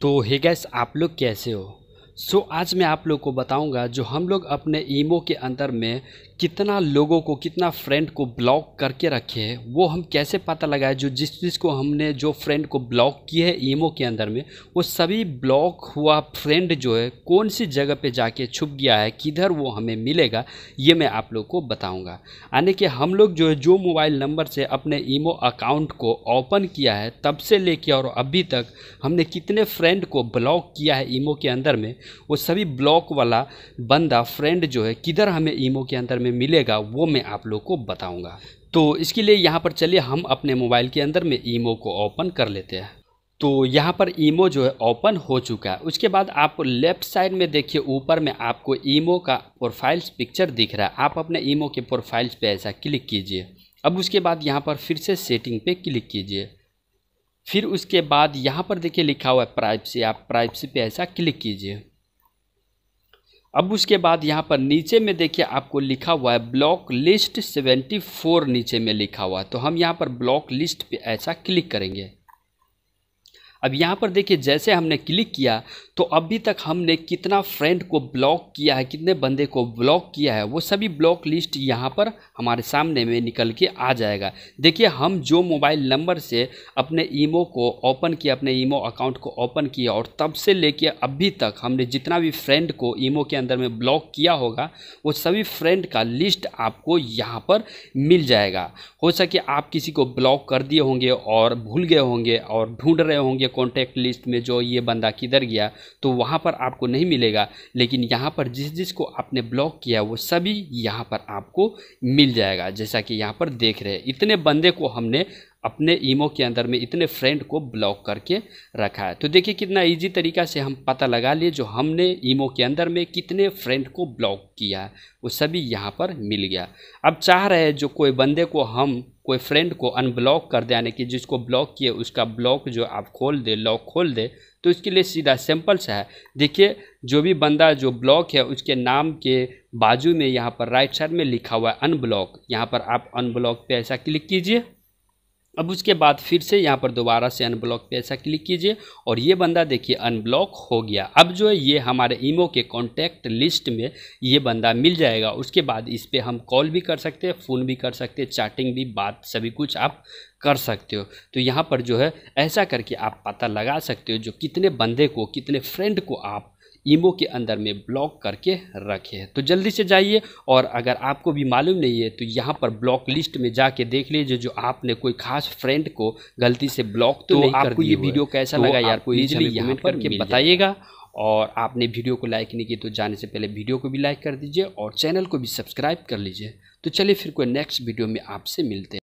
तो हे गैस आप लोग कैसे हो सो so, आज मैं आप लोग को बताऊंगा जो हम लोग अपने ईमो के अंदर में कितना लोगों को कितना फ्रेंड को ब्लॉक करके रखे हैं वो हम कैसे पता लगाए जो जिस चीज़ को हमने जो फ्रेंड को ब्लॉक किए है ईमो के अंदर में वो सभी ब्लॉक हुआ फ्रेंड जो है कौन सी जगह पे जाके छुप गया है किधर वो हमें मिलेगा ये मैं आप लोग को बताऊँगा यानी कि हम लोग जो है जो मोबाइल नंबर से अपने ईमो अकाउंट को ओपन किया है तब से लेके और अभी तक हमने कितने फ्रेंड को ब्लॉक किया है ईमो के अंदर में वो सभी ब्लॉक वाला बंदा फ्रेंड जो है किधर हमें ईमो के अंदर में मिलेगा वो मैं आप लोग को बताऊँगा तो इसके लिए यहाँ पर चलिए हम अपने मोबाइल के अंदर में ईमो को ओपन कर लेते हैं तो यहाँ पर ईमो जो है ओपन हो चुका है उसके बाद आप लेफ्ट साइड में देखिए ऊपर में आपको ईमो का प्रोफाइल्स पिक्चर दिख रहा है आप अपने ईमो के प्रोफाइल्स पे ऐसा क्लिक कीजिए अब उसके बाद यहाँ पर फिर से सेटिंग पे क्लिक कीजिए फिर उसके बाद यहाँ पर देखिए लिखा हुआ है प्राइवेसी आप प्राइवेसी पे ऐसा क्लिक कीजिए अब उसके बाद यहाँ पर नीचे में देखिए आपको लिखा हुआ है ब्लॉक लिस्ट 74 नीचे में लिखा हुआ है तो हम यहाँ पर ब्लॉक लिस्ट पे ऐसा क्लिक करेंगे अब यहाँ पर देखिए जैसे हमने क्लिक किया तो अभी तक हमने कितना फ्रेंड को ब्लॉक किया है कितने बंदे को ब्लॉक किया है वो सभी ब्लॉक लिस्ट यहाँ पर हमारे सामने में निकल के आ जाएगा देखिए हम जो मोबाइल नंबर से अपने ईमो को ओपन किया अपने ईमो अकाउंट को ओपन किया और तब से लेके अभी तक हमने जितना भी फ्रेंड को ईमो के अंदर में ब्लॉक किया होगा वो सभी फ्रेंड का लिस्ट आपको यहाँ पर मिल जाएगा हो सके आप किसी को ब्लॉक कर दिए होंगे और भूल गए होंगे और ढूंढ रहे होंगे कॉन्टैक्ट लिस्ट में जो ये बंदा किधर गया तो वहाँ पर आपको नहीं मिलेगा लेकिन यहाँ पर जिस जिस को आपने ब्लॉक किया वो सभी यहाँ पर आपको मिल जाएगा जैसा कि यहाँ पर देख रहे हैं इतने बंदे को हमने अपने ईमो के अंदर में इतने फ्रेंड को ब्लॉक करके रखा है तो देखिए कितना इजी तरीका से हम पता लगा लिए जो हमने ईमो के अंदर में कितने फ्रेंड को ब्लॉक किया है वो सभी यहाँ पर मिल गया अब चाह रहे हैं जो कोई बंदे को हम कोई फ्रेंड को अनब्लॉक कर दे यानी कि जिसको ब्लॉक किए उसका ब्लॉक जो आप खोल दे लॉक खोल दे तो इसके लिए सीधा सिंपल सा है देखिए जो भी बंदा जो ब्लॉक है उसके नाम के बाजू में यहाँ पर राइट साइड में लिखा हुआ है अनब्लॉक यहाँ पर आप अनब्लॉक पे ऐसा क्लिक कीजिए अब उसके बाद फिर से यहाँ पर दोबारा से अनब्लॉक पे ऐसा क्लिक कीजिए और ये बंदा देखिए अनब्लॉक हो गया अब जो है ये हमारे ईमो के कॉन्टैक्ट लिस्ट में ये बंदा मिल जाएगा उसके बाद इस पर हम कॉल भी कर सकते हैं फ़ोन भी कर सकते हैं चैटिंग भी बात सभी कुछ आप कर सकते हो तो यहाँ पर जो है ऐसा करके आप पता लगा सकते हो जो कितने बंदे को कितने फ्रेंड को आप ईमो के अंदर में ब्लॉक करके रखे हैं तो जल्दी से जाइए और अगर आपको भी मालूम नहीं है तो यहाँ पर ब्लॉक लिस्ट में जाके देख लीजिए जो आपने कोई खास फ्रेंड को गलती से ब्लॉक तो, तो नहीं आपको ये वीडियो कैसा तो लगा यार प्लीजली यहाँ पर के बताइएगा और आपने वीडियो को लाइक नहीं की तो जाने से पहले वीडियो को भी लाइक कर दीजिए और चैनल को भी सब्सक्राइब कर लीजिए तो चलिए फिर कोई नेक्स्ट वीडियो में आपसे मिलते हैं